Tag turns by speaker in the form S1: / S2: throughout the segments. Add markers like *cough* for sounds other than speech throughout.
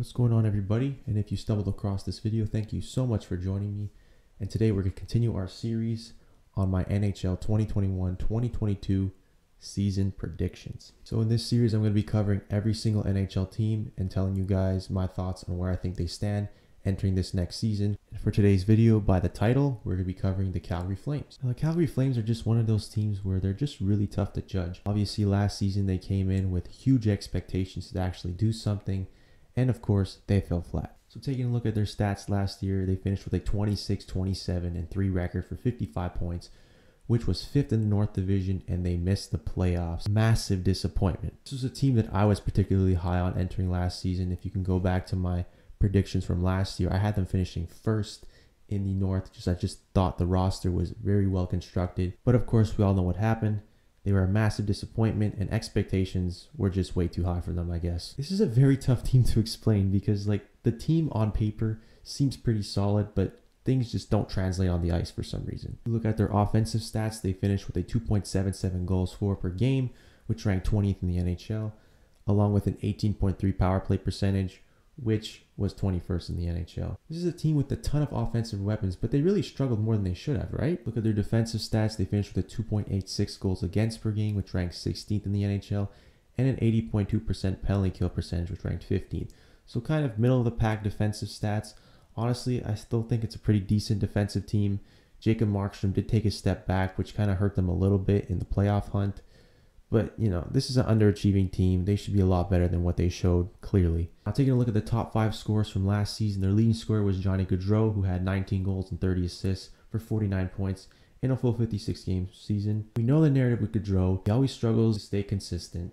S1: What's going on everybody? And if you stumbled across this video, thank you so much for joining me. And today we're going to continue our series on my NHL 2021-2022 season predictions. So in this series, I'm going to be covering every single NHL team and telling you guys my thoughts on where I think they stand entering this next season. And for today's video, by the title, we're going to be covering the Calgary Flames. Now, the Calgary Flames are just one of those teams where they're just really tough to judge. Obviously, last season they came in with huge expectations to actually do something and of course, they fell flat. So taking a look at their stats last year, they finished with a 26, 27, and 3 record for 55 points, which was fifth in the North Division, and they missed the playoffs. Massive disappointment. This was a team that I was particularly high on entering last season. If you can go back to my predictions from last year, I had them finishing first in the North. Just I just thought the roster was very well constructed. But of course, we all know what happened. They were a massive disappointment, and expectations were just way too high for them, I guess. This is a very *laughs* tough team to explain because, like, the team on paper seems pretty solid, but things just don't translate on the ice for some reason. Look at their offensive stats, they finished with a 2.77 goals for per game, which ranked 20th in the NHL, along with an 18.3 power play percentage, which was 21st in the NHL. This is a team with a ton of offensive weapons, but they really struggled more than they should have, right? Look at their defensive stats. They finished with a 2.86 goals against per game, which ranked 16th in the NHL, and an 80.2% penalty kill percentage, which ranked 15th. So kind of middle of the pack defensive stats. Honestly, I still think it's a pretty decent defensive team. Jacob Markstrom did take a step back, which kind of hurt them a little bit in the playoff hunt. But, you know, this is an underachieving team. They should be a lot better than what they showed, clearly. Now, taking a look at the top five scores from last season, their leading scorer was Johnny Gaudreau, who had 19 goals and 30 assists for 49 points in a full 56 game season. We know the narrative with Gaudreau. He always struggles to stay consistent.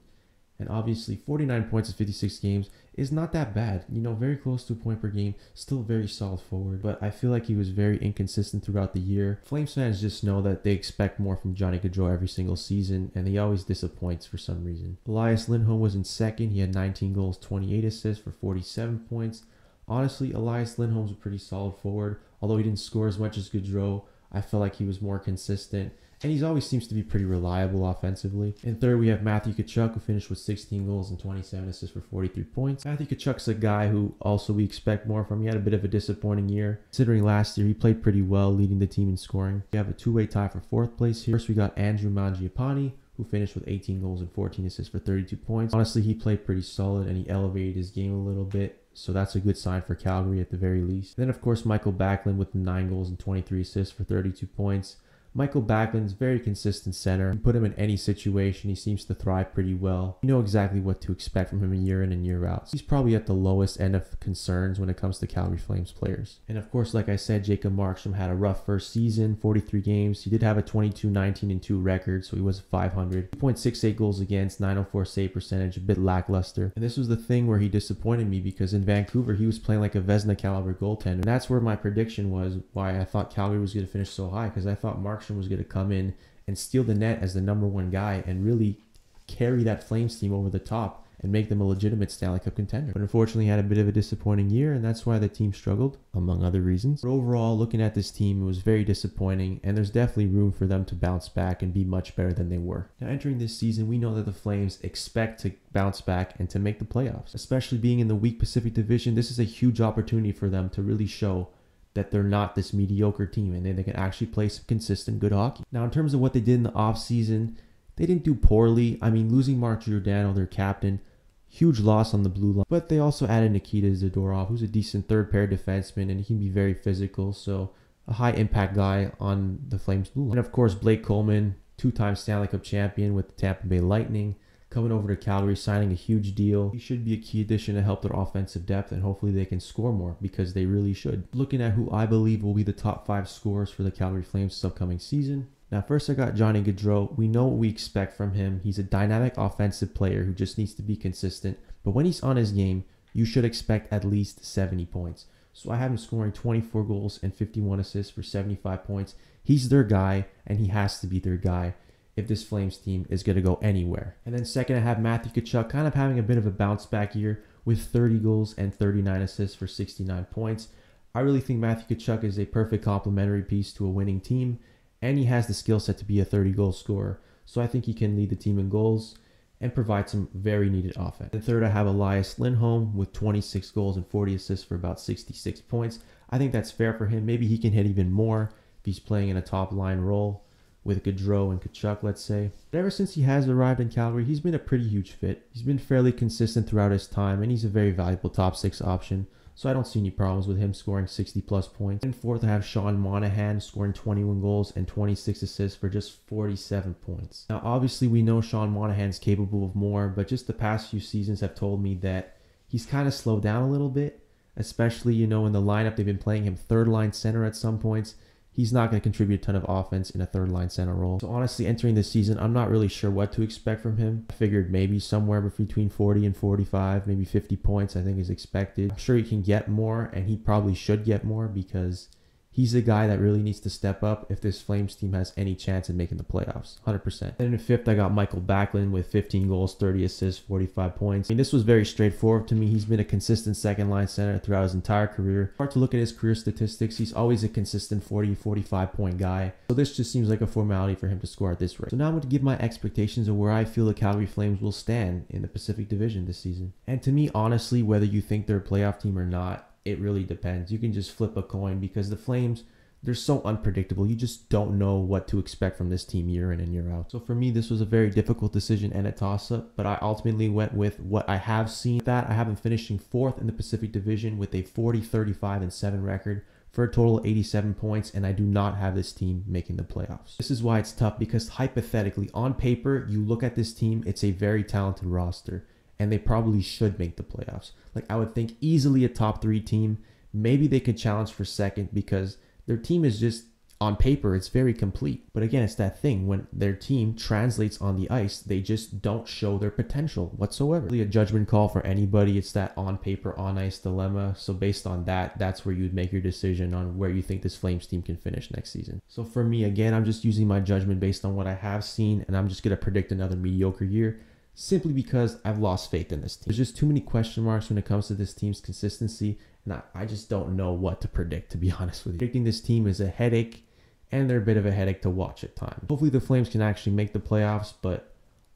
S1: And obviously, 49 points in 56 games is not that bad. You know, very close to a point per game, still very solid forward, but I feel like he was very inconsistent throughout the year. Flames fans just know that they expect more from Johnny Gaudreau every single season, and he always disappoints for some reason. Elias Lindholm was in second. He had 19 goals, 28 assists for 47 points. Honestly, Elias Lindholm's a pretty solid forward, although he didn't score as much as Gaudreau. I felt like he was more consistent and he always seems to be pretty reliable offensively. And third, we have Matthew Kachuk, who finished with 16 goals and 27 assists for 43 points. Matthew Kachuk's a guy who also we expect more from. He had a bit of a disappointing year, considering last year he played pretty well, leading the team in scoring. We have a two-way tie for fourth place here. First, we got Andrew Mangiapane, who finished with 18 goals and 14 assists for 32 points. Honestly, he played pretty solid and he elevated his game a little bit. So that's a good sign for Calgary at the very least. then, of course, Michael Backlund with 9 goals and 23 assists for 32 points. Michael Backlund's very consistent center. You put him in any situation, he seems to thrive pretty well. You know exactly what to expect from him year in and year out. So he's probably at the lowest end of concerns when it comes to Calgary Flames players. And of course, like I said, Jacob Markstrom had a rough first season, 43 games. He did have a 22 19 and 2 record, so he was 500. 2.68 goals against, 904 save percentage, a bit lackluster. And this was the thing where he disappointed me because in Vancouver, he was playing like a Vesna caliber goaltender. And that's where my prediction was why I thought Calgary was going to finish so high because I thought Markstrom Markstrom was going to come in and steal the net as the number one guy and really carry that Flames team over the top and make them a legitimate Stanley Cup contender. But unfortunately, had a bit of a disappointing year, and that's why the team struggled, among other reasons. But overall, looking at this team, it was very disappointing, and there's definitely room for them to bounce back and be much better than they were. Now, entering this season, we know that the Flames expect to bounce back and to make the playoffs. Especially being in the weak Pacific Division, this is a huge opportunity for them to really show that they're not this mediocre team and they can actually play some consistent good hockey. Now, in terms of what they did in the offseason, they didn't do poorly. I mean, losing Mark Giordano, their captain, huge loss on the blue line. But they also added Nikita Zadorov, who's a decent third pair defenseman and he can be very physical. So, a high impact guy on the Flames blue line. And of course, Blake Coleman, two time Stanley Cup champion with the Tampa Bay Lightning coming over to Calgary, signing a huge deal. He should be a key addition to help their offensive depth, and hopefully they can score more because they really should. Looking at who I believe will be the top five scorers for the Calgary Flames this upcoming season. Now, first, I got Johnny Gaudreau. We know what we expect from him. He's a dynamic offensive player who just needs to be consistent. But when he's on his game, you should expect at least 70 points. So I have him scoring 24 goals and 51 assists for 75 points. He's their guy, and he has to be their guy if this Flames team is going to go anywhere. And then second, I have Matthew Kachuk kind of having a bit of a bounce back year with 30 goals and 39 assists for 69 points. I really think Matthew Kachuk is a perfect complementary piece to a winning team, and he has the skill set to be a 30 goal scorer. So I think he can lead the team in goals and provide some very needed offense. And third, I have Elias Lindholm with 26 goals and 40 assists for about 66 points. I think that's fair for him. Maybe he can hit even more if he's playing in a top line role with Gaudreau and Kachuk, let's say. But ever since he has arrived in Calgary, he's been a pretty huge fit. He's been fairly consistent throughout his time, and he's a very valuable top six option. So I don't see any problems with him scoring 60 plus points. And fourth, I have Sean Monahan scoring 21 goals and 26 assists for just 47 points. Now, obviously, we know Sean Monahan's capable of more, but just the past few seasons have told me that he's kind of slowed down a little bit, especially, you know, in the lineup they've been playing him third line center at some points he's not going to contribute a ton of offense in a third line center role. So honestly, entering this season, I'm not really sure what to expect from him. I figured maybe somewhere between 40 and 45, maybe 50 points, I think is expected. I'm sure he can get more and he probably should get more because He's the guy that really needs to step up if this Flames team has any chance in making the playoffs. 100%. Then in fifth, I got Michael Backlund with 15 goals, 30 assists, 45 points. I mean, this was very straightforward to me. He's been a consistent second line center throughout his entire career. Hard to look at his career statistics. He's always a consistent 40, 45 point guy. So this just seems like a formality for him to score at this rate. So now I'm going to give my expectations of where I feel the Calgary Flames will stand in the Pacific Division this season. And to me, honestly, whether you think they're a playoff team or not, it really depends. You can just flip a coin because the Flames, they're so unpredictable. You just don't know what to expect from this team year in and year out. So for me, this was a very difficult decision and a toss up, but I ultimately went with what I have seen that I have them finishing fourth in the Pacific Division with a 40, 35, and 7 record for a total of 87 points, and I do not have this team making the playoffs. This is why it's tough because hypothetically, on paper, you look at this team, it's a very talented roster and they probably should make the playoffs. Like I would think easily a top three team. Maybe they could challenge for second because their team is just on paper it's very complete. But again, it's that thing when their team translates on the ice, they just don't show their potential whatsoever. Really a judgment call for anybody. It's that on paper on ice dilemma. So based on that, that's where you'd make your decision on where you think this Flames team can finish next season. So for me, again, I'm just using my judgment based on what I have seen, and I'm just gonna predict another mediocre year simply because I've lost faith in this team. There's just too many question marks when it comes to this team's consistency, and I, I just don't know what to predict, to be *laughs* honest with you. Predicting this team is a headache, and they're a bit of a headache to watch at times. Hopefully, the Flames can actually make the playoffs, but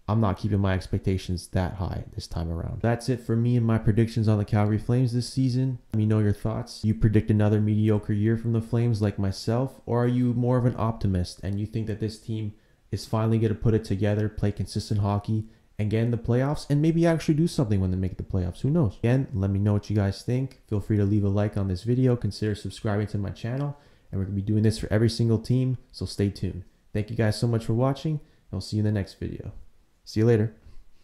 S1: I'm not keeping my expectations that high this time around. That's it for me and my predictions on the Calgary Flames this season. Let me know your thoughts. You predict another mediocre year from the Flames like myself, or are you more of an optimist and you think that this team is finally going to put it together, play consistent hockey, and get in the playoffs and maybe actually do something when they make the playoffs. Who knows? Again, let me know what you guys think. Feel free to leave a like on this video. Consider subscribing to my channel. And we're going to be doing this for every single team. So stay tuned. Thank you guys so much for watching. And I'll see you in the next video. See you later.